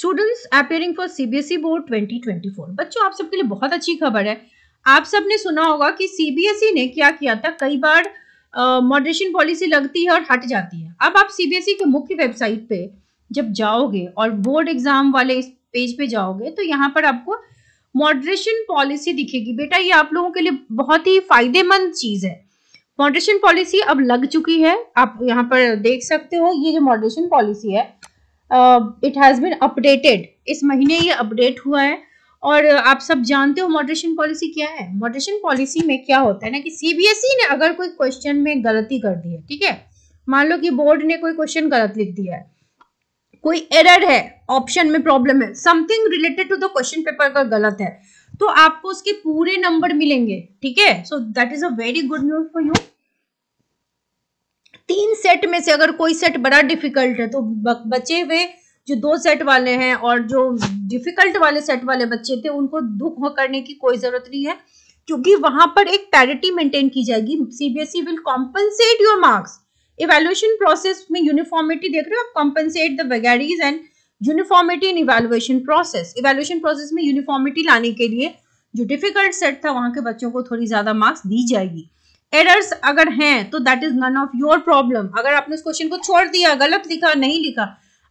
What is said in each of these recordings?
students appearing for CBSE board 2024 बच्चों आप सबके लिए बहुत अच्छी खबर है आप ने सुना होगा कि सीबीएसई e ने क्या किया था कई बार मॉडरेशन पॉलिसी लगती है और हट जाती है अब आप सीबीएसई e के मुख्य वेबसाइट पे जब जाओगे और बोर्ड एग्जाम वाले इस पेज पे जाओगे तो यहाँ पर आपको मॉडरेशन पॉलिसी दिखेगी बेटा ये आप लोगों के लिए बहुत ही फायदेमंद चीज है मॉडरेशन पॉलिसी अब लग चुकी है आप यहाँ पर देख सकते हो ये जो मॉडरेशन पॉलिसी है इट हैज़ बिन अपडेटेड इस महीने ये अपडेट हुआ है और आप सब जानते हो मॉडरेशन पॉलिसी क्या है मॉडरेशन पॉलिसी में क्या होता है ना कि सीबीएसई e ने अगर कोई क्वेश्चन में गलती कर दी है ठीक है मान लो कि बोर्ड ने कोई क्वेश्चन गलत लिख दिया है कोई एरर है ऑप्शन में प्रॉब्लम है something related to the question paper का गलत है तो आपको उसके पूरे नंबर मिलेंगे ठीक है so that is a very good news for you तीन सेट में से अगर कोई सेट बड़ा डिफिकल्ट है तो बचे हुए जो दो सेट वाले हैं और जो डिफिकल्ट वाले सेट वाले बच्चे थे उनको दुख करने की कोई ज़रूरत नहीं है क्योंकि वहां पर एक पैरिटी मेंटेन की जाएगी CBSE will compensate your marks evaluation process में यूनिफॉर्मिटी देख रहे हो आप compensate the and uniformity in evaluation process evaluation process में यूनिफॉर्मिटी लाने के लिए जो डिफिकल्ट सेट था वहां के बच्चों को थोड़ी ज्यादा मार्क्स दी जाएगी एरर्स अगर हैं तो that is none of your problem अगर आपने उस क्वेश्चन को छोड़ दिया गलत लिखा नहीं लिखा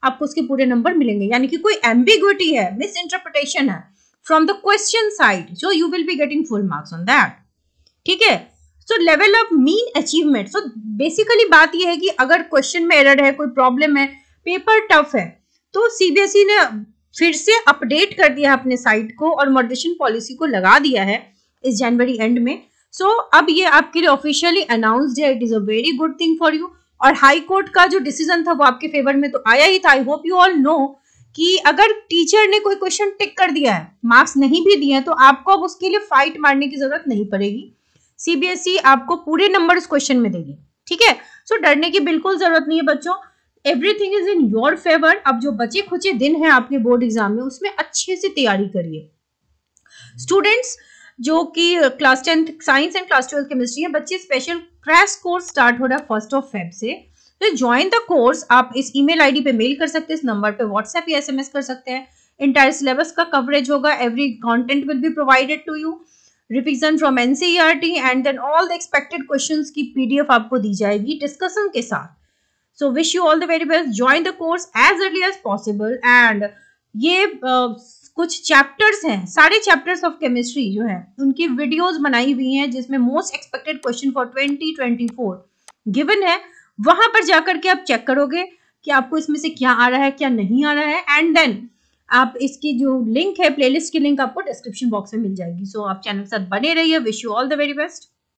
आपको उसके पूरे नंबर मिलेंगे यानी कि कोई एम्बिग्विटी है मिस इंटरप्रिटेशन है from the question side so you will be getting full marks on that ठीक है so level of mean achievement so basically बात यह है कि अगर क्वेश्चन में एरर है कोई प्रॉब्लम है पेपर टफ है तो सीबीएसई e ने फिर से अपडेट कर दिया अपने साइट को और मॉडरेशन पॉलिसी को लगा दिया है इस जनवरी एंड में सो so, अब ये आपके लिए ऑफिशियली अनाउंस्ड है it is a very good thing for you और हाई कोर्ट का जो डिसीजन था वो आपके फेवर में तो आया ही था I hope you all know कि अगर टीचर ने कोई क्वेश्चन टिक कर दिया है मार्क्स नहीं भी दिए हैं तो आपको अब उसके लिए फाइट मारने की जरूरत नहीं पड़ेगी सीबीएसई e आपको पूरे नंबर इस क्वेश्चन में देगी ठीक है सो डरने की बिल्कुल जरूरत नहीं है बच्चों everything is in your favour अब जो बचे खुचे दिन है आपके बोर्ड एग्जाम में उसमें अच्छे से तैयारी करिए स्टूडेंट्स जो कि class tenth science and class twelfth chemistry है बच्चे स्पेशल क्रैश कोर्स स्टार्ट हो रहा है फर्स्ट ऑफ फेब से तो ज्वाइन द कोर्स आप इस ईमेल आईडी पे मेल कर सकते हैं इस नंबर पे व्हाट्सएप या एसएमएस कर सकते हैं इंटायर सिलेबस का कवरेज होगा every content will be provided to you revision from NCERT and then all the expected question की पीडीएफ आपको दी जाएगी डिस्कशन के साथ so wish you all the very best join the course as early as possible and ये uh, कुछ chapters हैं सारे चैप्टर्स ऑफ केमिस्ट्री जो है उनकी वीडियोस बनाई हुई हैं जिसमें most expected question for 2024 given है वहां पर जाकर के आप चेक करोगे कि आपको इसमें से क्या आ रहा है क्या नहीं आ रहा है एंड देन आप इसकी जो लिंक है प्लेलिस्ट की लिंक आपको डिस्क्रिप्शन बॉक्स में मिल जाएगी सो so, आप चैनल के साथ बने रहिए wish you all the very best